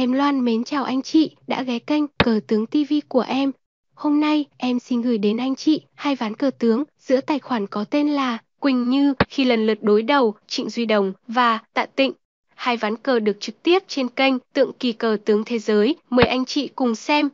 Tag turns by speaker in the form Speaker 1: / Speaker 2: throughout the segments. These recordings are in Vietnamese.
Speaker 1: Em Loan mến chào anh chị đã ghé kênh Cờ Tướng TV của em. Hôm nay em xin gửi đến anh chị hai ván cờ
Speaker 2: tướng giữa tài khoản có tên là Quỳnh Như khi lần lượt đối đầu Trịnh Duy Đồng và
Speaker 1: Tạ Tịnh. Hai ván cờ được trực tiếp trên kênh Tượng Kỳ Cờ Tướng Thế Giới. Mời anh chị
Speaker 3: cùng xem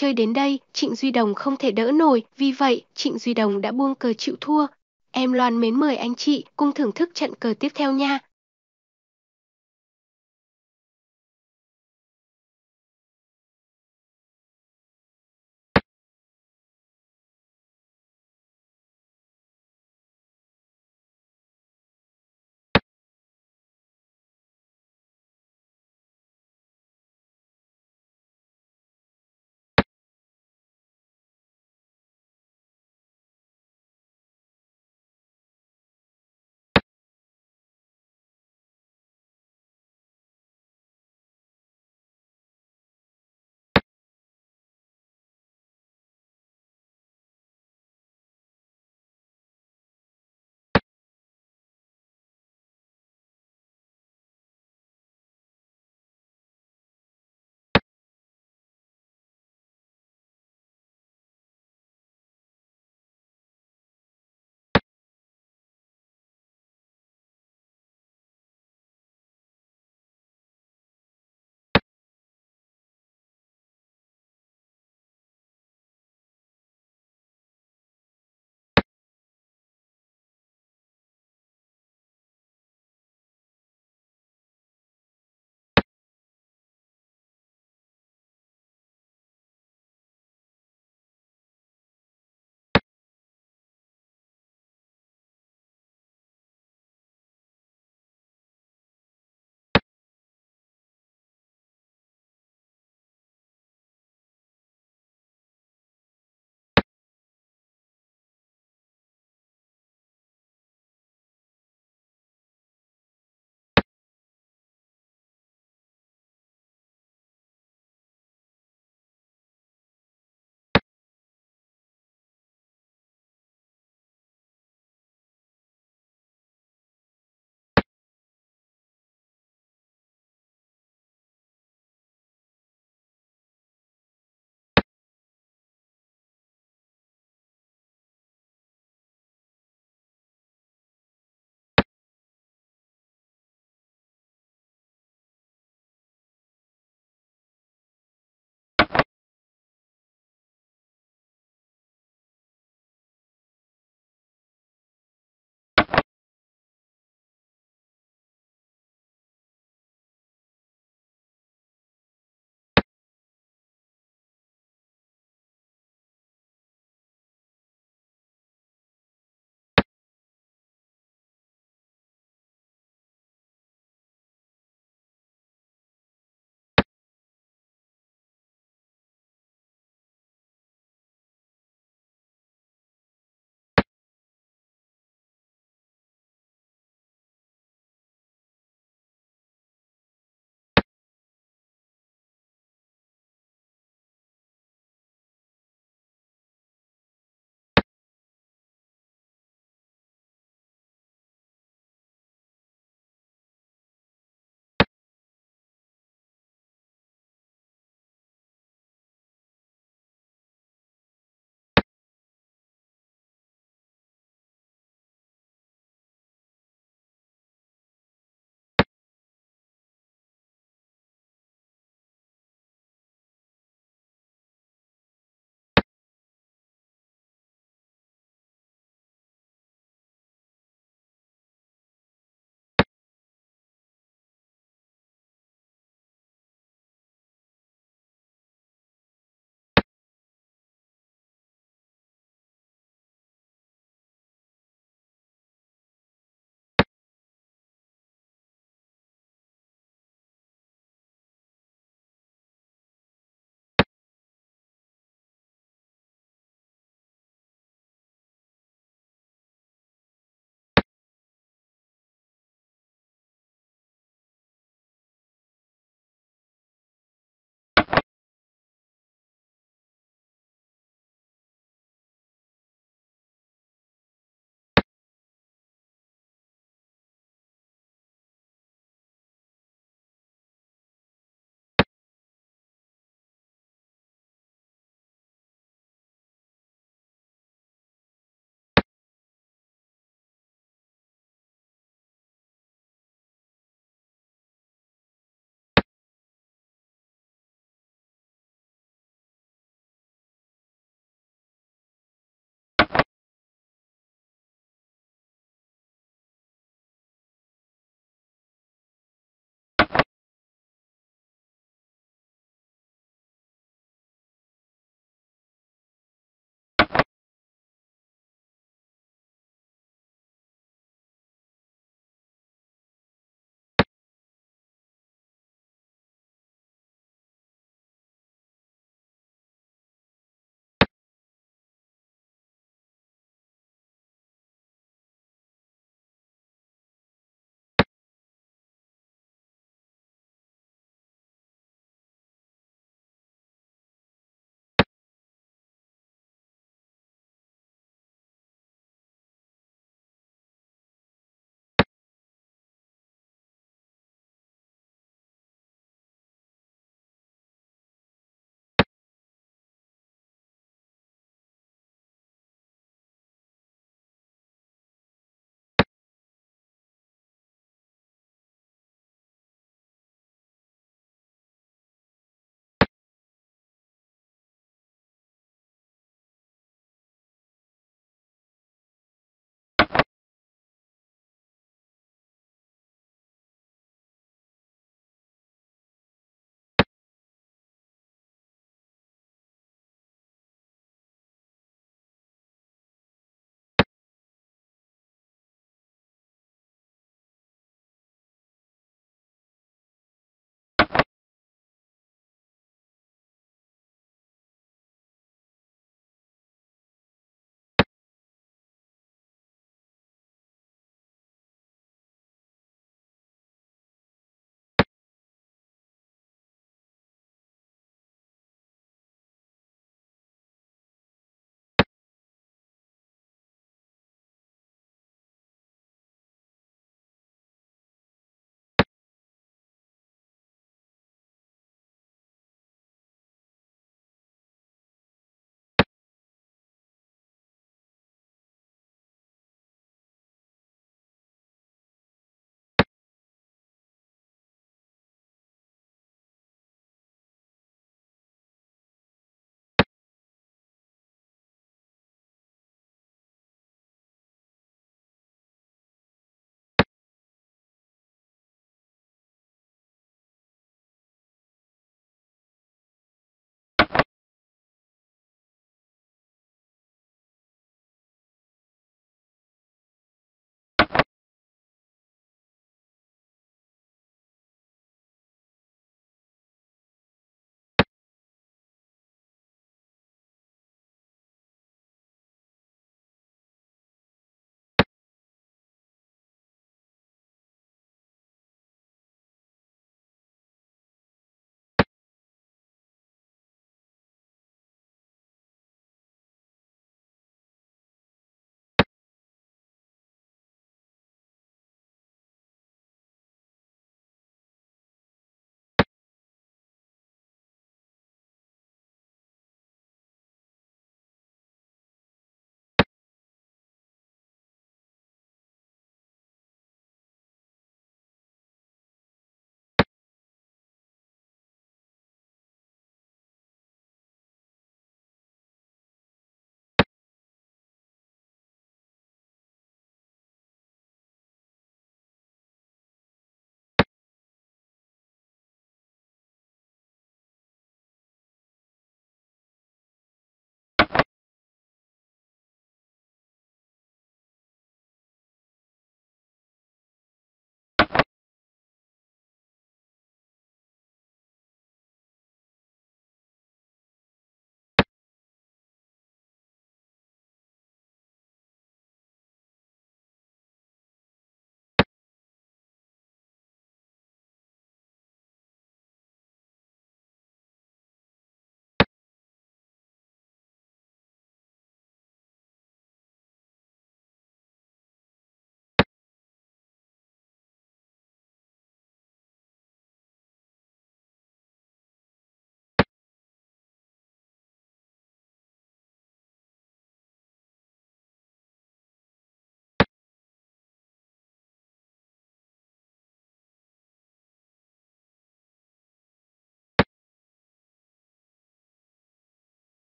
Speaker 3: Chơi đến đây, Trịnh Duy Đồng không thể đỡ nổi,
Speaker 1: vì vậy, Trịnh Duy Đồng đã buông cờ chịu thua. Em Loan mến mời anh chị cùng thưởng thức trận
Speaker 3: cờ tiếp theo nha.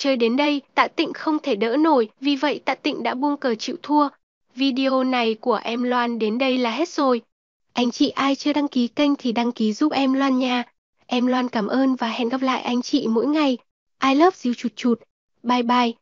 Speaker 1: Chơi đến đây, Tạ Tịnh không thể đỡ nổi, vì vậy Tạ Tịnh đã buông cờ chịu thua.
Speaker 2: Video này của em Loan đến đây là hết rồi. Anh chị ai chưa đăng ký kênh
Speaker 1: thì đăng ký giúp em Loan nha. Em Loan cảm ơn và hẹn gặp lại anh chị mỗi ngày. I
Speaker 3: love you chụt chụt. Bye bye.